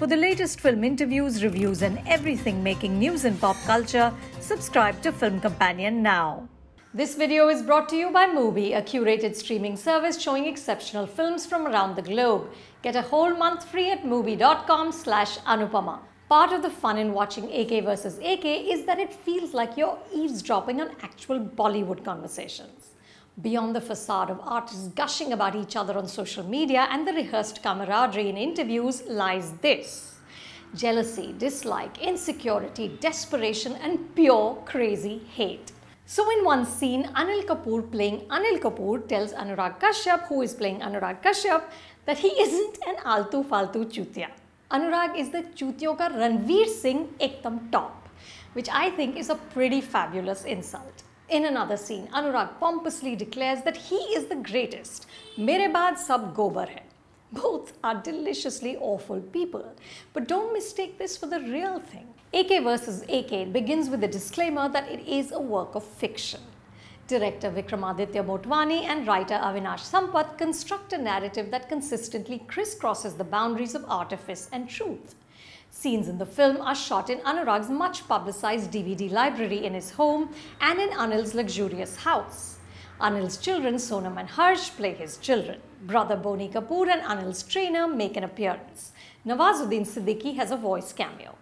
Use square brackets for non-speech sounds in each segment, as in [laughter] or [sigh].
For the latest film interviews, reviews, and everything making news in pop culture, subscribe to Film Companion now. This video is brought to you by Mubi, a curated streaming service showing exceptional films from around the globe. Get a whole month free at mubi.com slash anupama. Part of the fun in watching AK versus AK is that it feels like you're eavesdropping on actual Bollywood conversations beyond the facade of artists gushing about each other on social media and the rehearsed camaraderie in interviews lies this jealousy, dislike, insecurity, desperation, and pure crazy hate. So in one scene, Anil Kapoor playing Anil Kapoor tells Anurag Kashyap, who is playing Anurag Kashyap, that he isn't an altu faltu chutia. Anurag is the chutiyon ka Ranveer Singh ektam top, which I think is a pretty fabulous insult. In another scene, Anurag pompously declares that he is the greatest. Mere baad sab gobar hai. Both are deliciously awful people. But don't mistake this for the real thing. AK versus AK begins with a disclaimer that it is a work of fiction. Director Vikramaditya Motwani and writer Avinash Sampath construct a narrative that consistently crisscrosses the boundaries of artifice and truth. Scenes in the film are shot in Anurag's much publicized DVD library in his home and in Anil's luxurious house. Anil's children, Sonam and Harsh, play his children. Brother Boni Kapoor and Anil's trainer make an appearance. Nawazuddin Siddiqui has a voice cameo.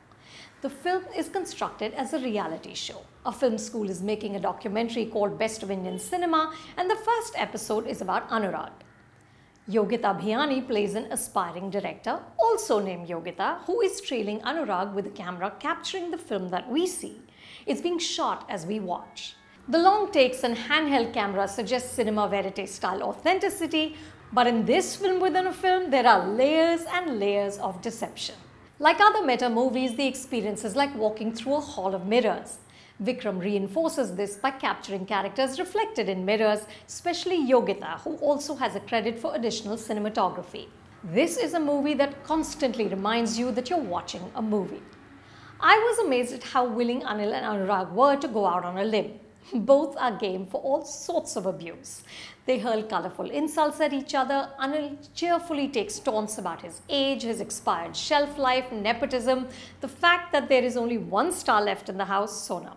The film is constructed as a reality show. A film school is making a documentary called Best of Indian Cinema, and the first episode is about Anurag. Yogita Bhiani plays an aspiring director, also named Yogita, who is trailing Anurag with a camera capturing the film that we see. It's being shot as we watch. The long takes and handheld camera suggest cinema verite style authenticity, but in this film within a film, there are layers and layers of deception. Like other meta movies, the experience is like walking through a hall of mirrors. Vikram reinforces this by capturing characters reflected in mirrors, especially Yogita, who also has a credit for additional cinematography. This is a movie that constantly reminds you that you're watching a movie. I was amazed at how willing Anil and Anurag were to go out on a limb. [laughs] Both are game for all sorts of abuse. They hurl colourful insults at each other. Anil cheerfully takes taunts about his age, his expired shelf life, nepotism, the fact that there is only one star left in the house, Sonam.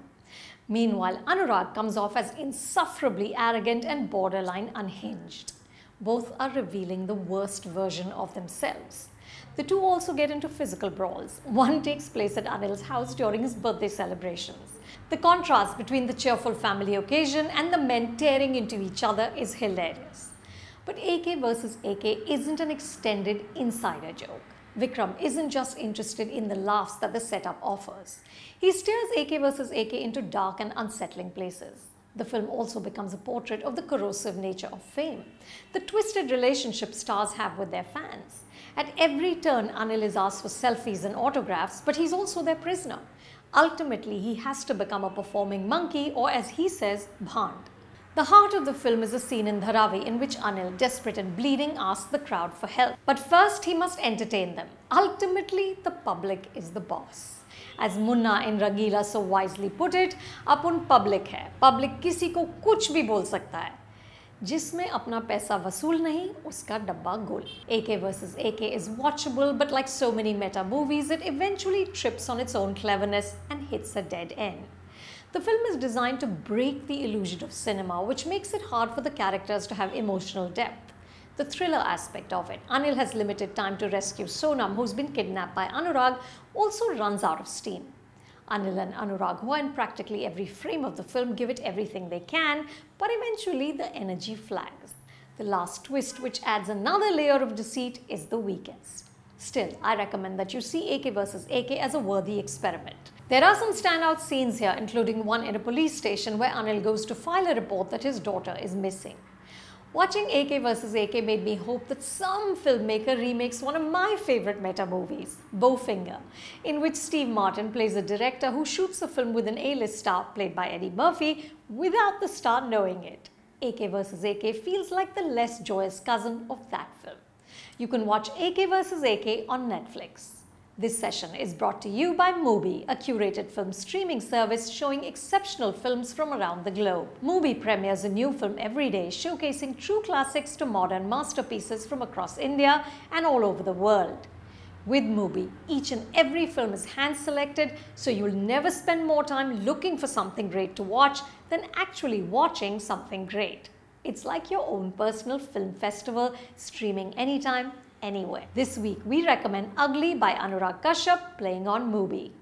Meanwhile, Anurag comes off as insufferably arrogant and borderline unhinged. Both are revealing the worst version of themselves. The two also get into physical brawls. One takes place at Anil's house during his birthday celebrations. The contrast between the cheerful family occasion and the men tearing into each other is hilarious. But AK versus AK isn't an extended insider joke. Vikram isn't just interested in the laughs that the setup offers. He steers AK versus AK into dark and unsettling places. The film also becomes a portrait of the corrosive nature of fame, the twisted relationship stars have with their fans. At every turn, Anil is asked for selfies and autographs, but he's also their prisoner. Ultimately, he has to become a performing monkey, or as he says, bhand. The heart of the film is a scene in Dharavi in which Anil, desperate and bleeding, asks the crowd for help. But first, he must entertain them. Ultimately, the public is the boss. As Munna in Ragila so wisely put it, upon public hai. public kisi ko kuch bhi bol sakta hai. जिसमें अपना पैसा वसूल नहीं उसका डब्बा गोल ए के versus A K is watchable but like so many meta movies it eventually trips on its own cleverness and hits a dead end the film is designed to break the illusion of cinema, which makes it hard for the characters to have emotional depth. The thriller aspect of it, Anil has limited time to rescue Sonam, who's been kidnapped by Anurag, also runs out of steam. Anil and Anurag, who are in practically every frame of the film, give it everything they can, but eventually the energy flags. The last twist, which adds another layer of deceit, is the weakest. Still, I recommend that you see AK vs. AK as a worthy experiment. There are some standout scenes here, including one at a police station where Anil goes to file a report that his daughter is missing. Watching AK vs. AK made me hope that some filmmaker remakes one of my favorite meta movies, Bowfinger, in which Steve Martin plays a director who shoots a film with an A-list star played by Eddie Murphy without the star knowing it. AK vs. AK feels like the less joyous cousin of that film. You can watch AK vs. AK on Netflix. This session is brought to you by Mubi, a curated film streaming service showing exceptional films from around the globe. Mubi premieres a new film every day, showcasing true classics to modern masterpieces from across India and all over the world. With Mubi, each and every film is hand-selected, so you'll never spend more time looking for something great to watch than actually watching something great. It's like your own personal film festival, streaming anytime, anywhere. This week we recommend Ugly by Anurag Kashyap playing on Mubi.